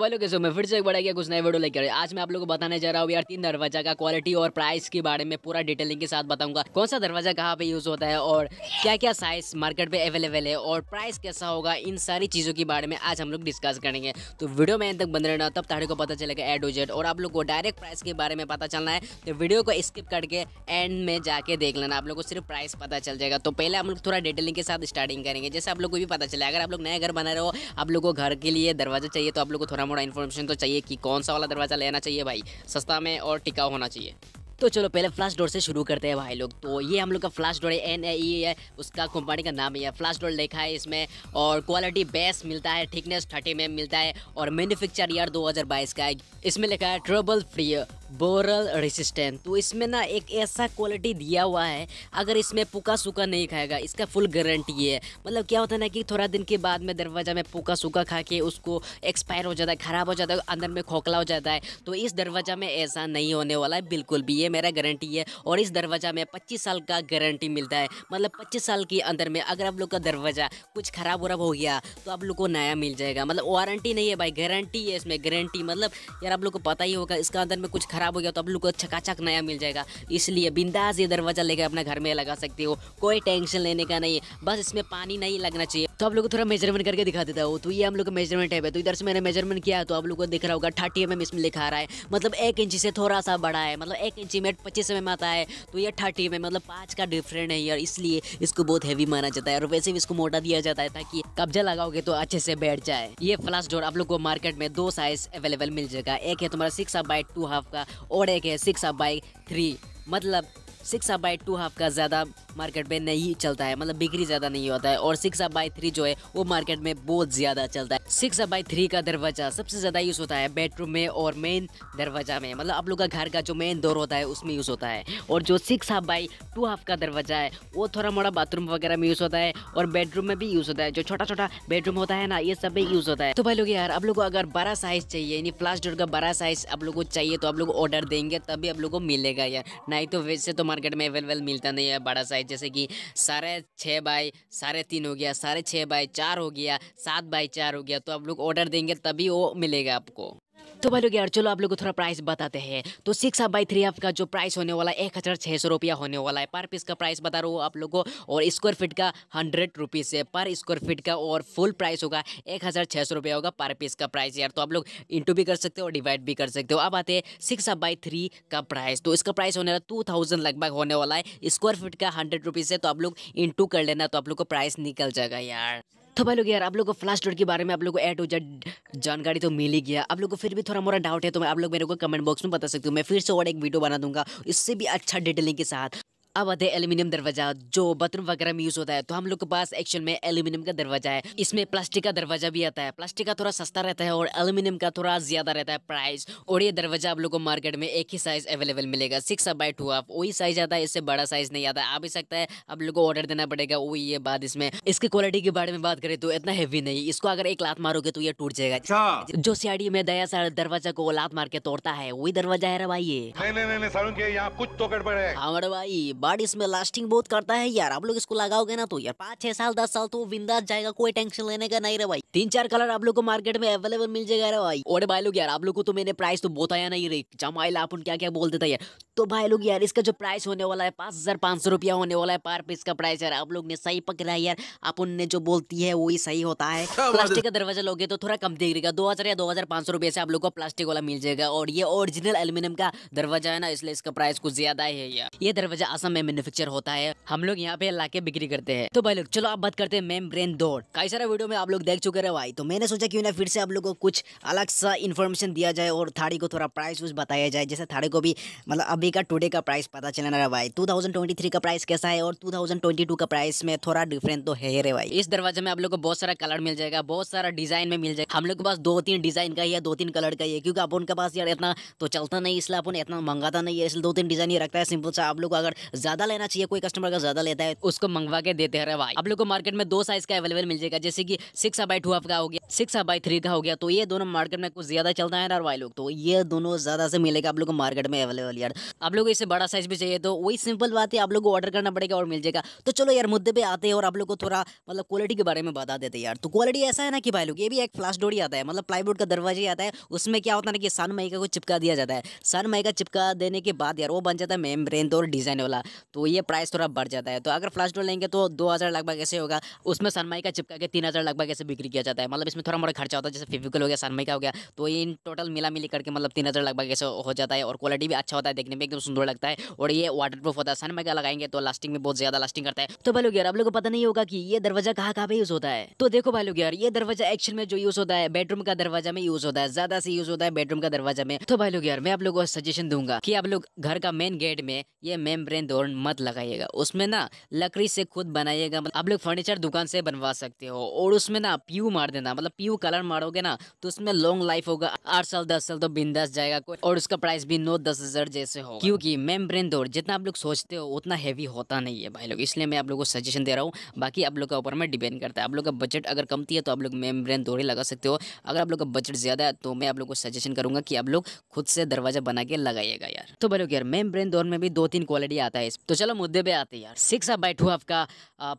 वालों कैसे मैं फिर से एक बड़ा क्या कुछ नए वीडियो लेकर आज मैं आप लोगों को बताने जा रहा हूँ यार तीन दरवाजा का क्वालिटी और प्राइस के बारे में पूरा डिटेलिंग के साथ बताऊंगा कौन सा दरवाजा कहाँ पे यूज होता है और क्या क्या साइज मार्केट पे अवेलेबल है और प्राइस कैसा होगा इन सारी चीज़ों के बारे में आज हम लोग डिस्कस करेंगे तो वीडियो में तक बंद रहना तब तारे को पता चलेगा एड ओजेड और आप लोग को डायरेक्ट प्राइस के बारे में पता चलना है तो वीडियो को स्किप करके एंड में जाके देख लेना आप लोग को सिर्फ प्राइस पता चल जाएगा तो पहले हम लोग थोड़ा डिटेलिंग के साथ स्टार्टिंग करेंगे जैसे आप लोग को भी पता चला अगर आप लोग नया घर बना रहे हो आप लोग को घर के लिए दरवाजा चाहिए तो आप लोग को थोड़ा मोटा इन्फॉर्मेशन तो चाहिए कि कौन सा वाला दरवाज़ा लेना चाहिए भाई सस्ता में और टिकाऊ होना चाहिए तो चलो पहले फ्लैश डोर से शुरू करते हैं भाई लोग तो ये हम लोग का फ्लैश डोर है एन ए e है उसका कंपनी का नाम है फ्लैश डोर लिखा है इसमें और क्वालिटी बेस्ट मिलता है थिकनेस थर्टी में मिलता है और मैन्युफैक्चर ईयर 2022 का है इसमें लिखा है ट्रबल फ्री बोरल रेसिस्टेंट तो इसमें ना एक ऐसा क्वालिटी दिया हुआ है अगर इसमें पुका सूखा नहीं खाएगा इसका फुल गारंटी है मतलब क्या होता है ना कि थोड़ा दिन के बाद में दरवाज़ा में पुका सूखा खा के उसको एक्सपायर हो जाता है ख़राब हो जाता है अंदर में खोखला हो जाता है तो इस दरवाज़ा में ऐसा नहीं होने वाला है बिल्कुल भी ये मेरा गारंटी है और इस दरवाज़ा में पच्चीस साल का गारंटी मिलता है मतलब पच्चीस साल के अंदर में अगर आप लोग का दरवाज़ा कुछ ख़राब वराब हो गया तो आप लोग को नया मिल जाएगा मतलब वारंटी नहीं है भाई गारंटी है इसमें गारंटी मतलब यार आप लोग को पता ही होगा इसका अंदर में कुछ ख़राब हो गया तो आप लोग को चकाचक नया मिल जाएगा इसलिए बिंदास ये दरवाज़ा लेकर अपने घर में लगा सकते हो कोई टेंशन लेने का नहीं है बस इसमें पानी नहीं लगना चाहिए तो आप लोग को थोड़ा मेजरमेंट करके दिखा देता हूँ तो ये हम लोग का मेजरमेंट है तो इधर से मैंने मेजरमेंट किया तो आप लोग को दिख रहा होगा थर्टी एम इसमें लिखा रहा है मतलब एक इंच से थोड़ा सा बड़ा है मतलब एक इंची में पच्चीस एम आता है तो ये थर्टी एम मतलब पाँच का डिफरेंट है यार इसलिए इसको बहुत हैवी माना जाता है और वैसे भी इसको मोटा दिया जाता है ताकि कब्जा लगाओगे तो अच्छे से बैठ जाए ये फ्लास डोर आप लोग को मार्केट में दो साइज अवेलेबल मिल जाएगा एक है तुम्हारा सिक्स बाई टू हाफ का और एक है सिक्स अप बाई थ्री मतलब six up by two half का ज़्यादा मार्केट में नहीं चलता है मतलब बिक्री ज़्यादा नहीं होता है और सिक्स अप बाई थ्री जो है वो मार्केट में बहुत ज़्यादा चलता है सिक्स बाई थ्री का दरवाज़ा सबसे ज़्यादा यूज़ होता है बेडरूम में और मेन दरवाज़ा में मतलब आप लोग का घर का जो मेन दौर होता है उसमें यूज़ होता है और जो six half by two half का दरवाज़ा है वो थोड़ा मोड़ा बाथरूम वगैरह में यूज़ होता है और बेडरूम में भी यूज़ होता है जो छोटा छोटा बेडरूम होता है ना ये सब यूज़ होता है तो भाई लोग यार आप लोग को अगर बड़ा साइज़ चाहिए यानी फ्लास्ट डोर का बड़ा साइज़ आप लोग को चाहिए तो आप लोग ऑर्डर देंगे तभी आप लोग को मिलेगा यार नहीं तो वैसे तो मार्केट में अवेलेबल मिलता नहीं है बड़ा साइज़ जैसे कि साढ़े छः बाई साढ़े तीन हो गया साढ़े छः बाई चार हो गया सात बाई चार हो गया तो आप लोग ऑर्डर देंगे तभी वो मिलेगा आपको तो भाई लोग यार चलो आप लोग को थोड़ा प्राइस बताते हैं तो सिक्स आप बाई थ्री आपका जो प्राइस होने वाला है एक हज़ार छः सौ रुपया होने वाला है पर पीस का प्राइस बता रहा हूँ आप लोग को और स्क्वायर फीट का हंड्रेड रुपीज़ है पर स्क्वायर फीट का और फुल प्राइस होगा एक हज़ार छः सौ रुपया होगा पर पीस का प्राइस यार तो आप लोग इंटू भी कर सकते हो और डिवाइड भी कर सकते हो अब आते हैं सिक्स आप बाई थ्री का प्राइस तो इसका प्राइस होने वाला टू थाउजेंड लगभग होने वाला है स्क्वायर फीट का हंड्रेड रुपीज़ है तो आप लोग इंटू कर लेना तो आप लोग को प्राइस निकल जाएगा यार तो भाई लोग यार आप लोग को फ्लैश डोर के बारे में आप लोग को एड टू जेड जानकारी तो मिल ही गया आप लोग को फिर भी थोड़ा मोरा डाउट है तो मैं आप लोग मेरे को कमेंट बॉक्स में बता सकते हो मैं फिर से और एक वीडियो बना दूंगा इससे भी अच्छा डिटेलिंग के साथ अब आते एल्यूमिनियम दरवाजा जो बाथरूम वगैरह में यूज होता है तो हम लोग के पास एक्चुअल में एल्यूमिनियम का दरवाजा है इसमें प्लास्टिक का दरवाजा भी आता है प्लास्टिक का थोड़ा सस्ता रहता है और एल्यूमिनियम का थोड़ा ज्यादा रहता है प्राइस और ये दरवाजा आप लोग को मार्केट में एक ही साइज अवेलेबल मिलेगा सिक्स बाई टू हाफ वही साइज आता है इससे बड़ा साइज नहीं आता आ भी सकता है आप लोग को ऑर्डर देना पड़ेगा वही ये बात इसमें इसकी क्वालिटी के बारे में बात करें तो इतना हैवी नहीं इसको अगर एक लात मारोगे तो ये टूट जाएगा अच्छा। जो सियाड़ी में दया सर दरवाजा को लात मार के तोड़ता है वही दरवाजा है भाई ये नहीं नहीं यहाँ कुछ तो गड़बड़ है हमारे भाई बट इसमें लास्टिंग बहुत करता है यार आप लोग इसको लगाओगे ना तो यार पांच छह साल दस साल तो बिंदा जाएगा कोई टेंशन लेने का नहीं रे भाई तीन चार कलर आप लोग को मार्केट में अवेलेबल मिल जाएगा रे भाई और भाई लोग यार आप लोग को तो मैंने प्राइस तो बताया नहीं रही जमाइल आप क्या क्या बोल देता यार तो भाई लोग यार इसका जो प्राइस होने वाला है पाँच हज़ार पाँच सौ रुपया होने वाला है पर पीस का प्राइस यार आप लोग ने सही पकड़ा है यार आप उनने जो बोलती है वही सही होता है प्लास्टिक का दरवाजा लोगे तो थोड़ा कम देगा दो हज़ार या दो हज़ार पाँच सौ रुपये से आप लोग को प्लास्टिक वाला मिल जाएगा और ये ओरिजिनल एल्यूमिनियम का दरवाजा है ना इसलिए इसका प्राइस कुछ ज्यादा है यार ये दरवाजा असम में मैनुफेक्चर होता है हम लोग यहाँ पे ला के बिक्री करते हैं तो भाई लोग चलो आप बात करते हैं मेम ब्रेन दौड़ कई सारा वीडियो में आप लोग देख चुके रहे भाई तो मैंने सोचा क्यों ना फिर से आप लोग को कुछ अलग सा इन्फॉर्मेशन दिया जाए और थाड़ी को थोड़ा प्राइस बताया जाए जैसे थाड़ी को भी मतलब अभी 2023 का टुडे का प्राइस पता चलने रहा भाई 2023 का प्राइस कैसा है और 2022 का प्राइस में थोड़ा डिफरेंट तो है रे भाई इस दरवाजे में आप लोग को बहुत सारा कलर मिल जाएगा बहुत सारा डिजाइन में मिल जाएगा हम लोग के पास दो तीन डिजाइन का ही है दो तीन कलर का ही है क्योंकि आप उनके पास यार इतना तो चलता नहीं इसलिए अपन इतना मंगाता नहीं है इसलिए दो तीन डिजाइन ही रखता है सिंपल सा आप लोग अगर ज्यादा लेना चाहिए कोई कस्टमर का ज्यादा लेता है उसको मंगवा के देते रहे भाई आप लोग को मार्केट में दो साइज का अवेलेबल मिल जाएगा जैसे कि सिक्स बाई टू का हो गया सिक्स बाई थ्री का हो गया तो ये दोनों मार्केट में कुछ ज्यादा चलता है यार भाई लोग तो ये दोनों ज्यादा से मिलेगा आप लोग को मार्केट में अवेलेबल यार आप लोगों को इसे बड़ा साइज भी चाहिए तो वही सिंपल बात है आप लोग को ऑर्डर करना पड़ेगा और मिल जाएगा तो चलो यार मुद्दे पे आते हैं और आप लोग को थोड़ा मतलब क्वालिटी के बारे में बता देते हैं यार तो क्वालिटी ऐसा है ना कि भाई लोग ये भी एक फ्लाश डोरी ही आता है मतलब प्लाईवुड का दरवाजा ही आता है उसमें क्या होता है ना कि सन माइका को चिपका दिया जाता है सन माइका चिपका देने के बाद यार वो बन जाता है मेम्ब्रेन और डिजाइन वाला तो ये प्राइस थोड़ा बढ़ जाता है तो अगर फ्लाश डोर लेंगे तो दो हज़ार लगभग ऐसे होगा उसमें सन का चिपका के तीन हज़ार लगभग ऐसे बिक्री किया जाता है मतलब इसमें थोड़ा मोटा खर्चा होता है जैसे फिविकल हो गया सन का हो गया तो ये इन टोटल मिला मिली करके मतलब तीन हज़ार लगभग ऐसे हो जाता है और क्वालिटी भी अच्छा होता है देखने में एकदम सुंदर लगता है और ये वाटर प्रूफ होता है सन में क्या लगाएंगे तो लास्टिंग में बहुत ज्यादा लास्टिंग करता है तो भाई यार आप लोग को पता नहीं होगा कि ये दरवाजा कहाँ कहाँ पे यूज होता है तो देखो भाई लोग यार ये दरवाजा एक्शन में जो यूज होता है बेडरूम का दरवाजा में यूज होता है ज्यादा से यूज होता है बेडरूम का दरवाजा में तो भाई लोग यार मैं आप लोगों को सजेशन दूंगा की आप लोग घर का मेन गेट में ये मेम्ब्रेन धोरण मत लगाइएगा उसमें ना लकड़ी से खुद बनाइएगा मतलब आप लोग फर्नीचर दुकान से बनवा सकते हो और उसमें ना प्यू मार देना मतलब प्यू कलर मारोगे ना तो उसमें लॉन्ग लाइफ होगा आठ साल दस साल तो बिंदास जाएगा कोई और उसका प्राइस भी नौ दस हजार जैसे होगा क्योंकि मेम्ब्रेन दौड़ जितना आप लोग सोचते हो उतना हैवी होता नहीं है भाई लोग इसलिए मैं आप लोग को सजेशन दे रहा हूँ बाकी आप लोग का ऊपर में डिपेंड करता है आप लोग का बजट अगर कमती है तो आप लोग मेम्ब्रेन दौड़े लगा सकते हो अगर आप लोग का बजट ज़्यादा है तो मैं आप लोग को सजेशन करूँगा कि आप लोग खुद से दरवाजा बना के लगाइएगा यार तो भाई लोग यार मेम्ब्रेन दौड़ में भी दो तीन क्वालिटी आता है तो चलो मुद्दे पे आते हैं यार सिक्स बाई टू आपका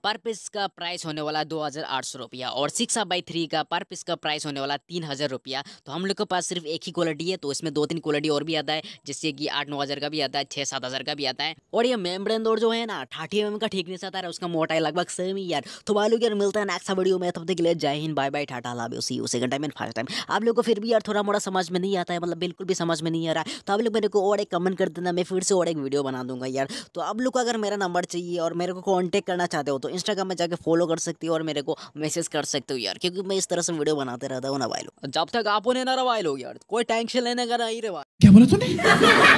पर पीस का प्राइस होने वाला दो हज़ार आठ सौ रुपया और सिक्स बाई थ्री का पर पीस का प्राइस होने वाला तीन हज़ार रुपया तो हम लोग के पास सिर्फ एक ही क्वालिटी है तो इसमें दो तीन क्वालिटी और भी आता है जिससे कि आठ नौ हज़ार हज़ार का भी आता है छह सात हज़ार का भी आता है और ये मेम्ब्रेन दौड़ जो है ना ठाठी एम का ठीक नहीं आता है उसका मोटाई लगभग सेम ही यार तो बालू यार मिलता है नेक्स्ट वीडियो में तब तक ले जय हिंद बाय बाय ठाटा लाभ उसी उसी घंटा मैंने फर्स्ट टाइम आप लोग को फिर भी यार थोड़ा मोड़ा समझ में नहीं आता है मतलब बिल्कुल भी समझ में नहीं आ रहा है तो आप लोग मेरे को और एक कमेंट कर देना मैं फिर से और एक वीडियो बना दूंगा यार तो आप लोग को अगर मेरा नंबर चाहिए और मेरे को कॉन्टेक्ट करना चाहते हो तो इंस्टाग्राम में जाकर फॉलो कर सकती हो और मेरे को मैसेज कर सकते हो यार क्योंकि मैं इस तरह से वीडियो बनाते रहता हूँ ना वायलो जब तक आप उन्हें ना रवाई लोग यार कोई टेंशन लेने का नहीं रहा क्या बोला तूने